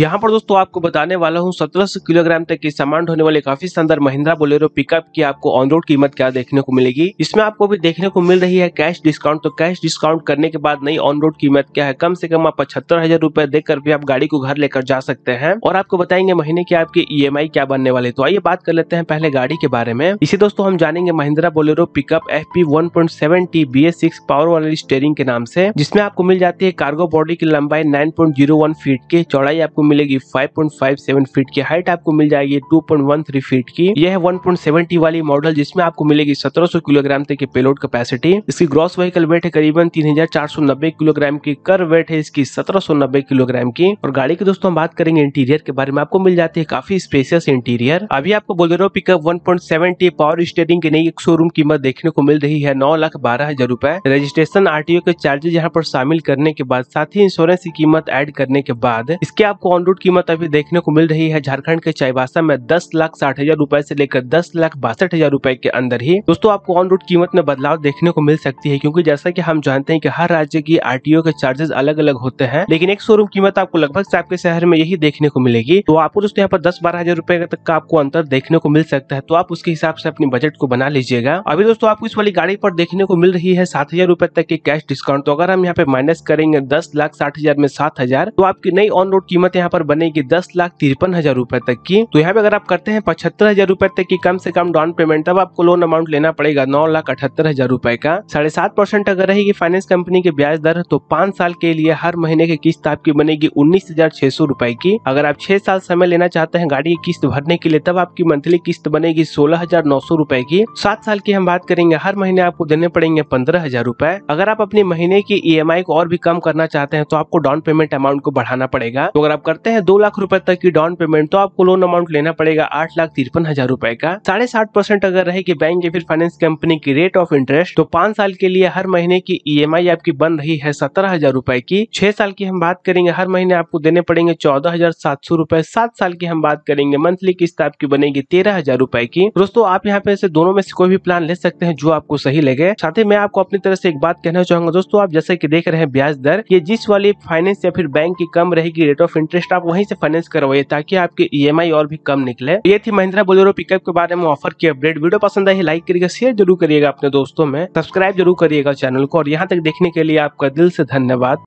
यहाँ पर दोस्तों आपको बताने वाला हूँ 1700 किलोग्राम तक के सामान होने वाले काफी शानदार महिंद्रा बोलेरो पिकअप की आपको ऑन रोड कीमत क्या देखने को मिलेगी इसमें आपको भी देखने को मिल रही है कैश डिस्काउंट तो कैश डिस्काउंट करने के बाद नई ऑन रोड कीमत क्या है कम से कम आप पचहत्तर हजार रूपए देकर भी आप गाड़ी को घर लेकर जा सकते हैं और आपको बताएंगे महीने की आपकी ई e क्या बनने वाले तो आइए बात कर लेते हैं पहले गाड़ी के बारे में इसे दोस्तों हम जानेंगे Mahindra Bolero pickup F P one point seven T B S six power वाली स्टेयरिंग के नाम से जिसमें आपको मिल जाती है कार्गो बॉडी की लंबाई nine point zero one feet की चौड़ाई आपको मिलेगी 5.57 फीट की हाइट आपको मिल जाएगी 2.13 फीट की यह है 1.70 वाली मॉडल जिसमें आपको मिलेगी 1700 किलोग्राम तक की पेलोड कैपेसिटी इसकी ग्रॉस व्हीकल वेट है करीबन 3490 किलोग्राम की कर वेट है इसकी 1790 किलोग्राम की और गाड़ी की दोस्तों हम बात करेंगे इंटीरियर के बारे में आपको मिल जाती है काफी स्पेसियस इंटीरियर अभी आपको बोल रहे पिकअप वन पावर स्टेयरिंग की नई एक शोरूम कीमत देखने को मिल रही है नौ लाख बारह हजार रूपए रजिस्ट्रेशन आरटीओ के चार्जेज यहाँ पर शामिल करने के बाद साथ ही इंश्योरेंस की कीमत एड करने के बाद इसके आपको रोड कीमत अभी देखने को मिल रही है झारखंड के चाईबासा में दस लाख साठ हजार रूपए ऐसी लेकर दस लाख बासठ हजार रूपए के अंदर ही दोस्तों आपको ऑन रोड कीमत में बदलाव देखने को मिल सकती है क्यूँकी जैसा की हम जानते हैं की हर राज्य की आर के चार्जेस अलग अलग होते हैं लेकिन एक शोरूम कीमत आपको लगभग से आपके शहर में यही देखने को मिलेगी तो आपको दोस्तों यहाँ पर दस बारह हजार रूपए तक का आपको अंतर देखने को मिल सकता है तो आप उसके हिसाब से अपने बजट को बना लीजिएगा अभी दोस्तों आपको इस वाली गाड़ी पर देखने को मिल रही है सात हजार तक के कैश डिस्काउंट तो अगर हम यहाँ पे माइनस करेंगे दस लाख साठ हजार में सात हजार तो आपकी नई ऑन रोड कीमत यहाँ पर बनेगी दस लाख तिरपन हजार रूपए तक की तो यहाँ पे अगर आप करते हैं पचहत्तर हजार रूपए तक की कम से कम डाउन पेमेंट तब आपको लोन अमाउंट लेना पड़ेगा नौ लाख अठहत्तर हजार रूपए का साढ़े सात परसेंट अगर रहेगी फाइनेंस कंपनी की ब्याज दर तो पांच साल के लिए हर महीने की किस्त आपकी बनेगी उन्नीस हजार की अगर आप छह साल समय लेना चाहते हैं गाड़ी की किस्त भरने के लिए तब आपकी मंथली किस्त बनेगी सोलह हजार की सात साल की हम बात करेंगे हर महीने आपको देने पड़ेंगे पंद्रह हजार रूपए अगर आप अपने महीने की ई e को और भी कम करना चाहते हैं तो आपको डाउन पेमेंट अमाउंट को बढ़ाना पड़ेगा तो अगर आप करते हैं दो लाख रुपए तक की डाउन पेमेंट तो आपको लोन अमाउंट लेना पड़ेगा आठ लाख तिरपन हजार रूपए का साढ़े साठ परसेंट अगर रहेगी बैंक या फिर फाइनेंस कंपनी की रेट ऑफ इंटरेस्ट तो पांच साल के लिए हर महीने की ई e आपकी बन रही है सत्रह हजार रूपए की छह साल की हम बात करेंगे हर महीने आपको देने पड़ेंगे चौदह हजार सात सौ रूपए सात साल की हम बात करेंगे मंथली किस्त आपकी बनेगी तेरह हजार रूपए की दोस्तों आप यहाँ पे दोनों में से कोई भी प्लान ले सकते हैं जो आपको सही लगे साथ ही मैं आपको अपनी तरह से एक बात कहना चाहूंगा दोस्तों आप जैसे की देख रहे हैं ब्याज दर ये जिस वाली फाइनेंस या फिर बैंक की कम रहेगी रेट ऑफ इंटरेस्ट इंटरेस्ट आप वहीं से फाइनेंस करवाइए ताकि आपकी ई e और भी कम निकले ये थी महिंद्रा बोलेरो पिकअप के बारे में ऑफर की अपडेट वीडियो पसंद आई लाइक करिएगा शेयर जरूर करिएगा अपने दोस्तों में सब्सक्राइब जरूर करिएगा चैनल को और यहाँ तक देखने के लिए आपका दिल से धन्यवाद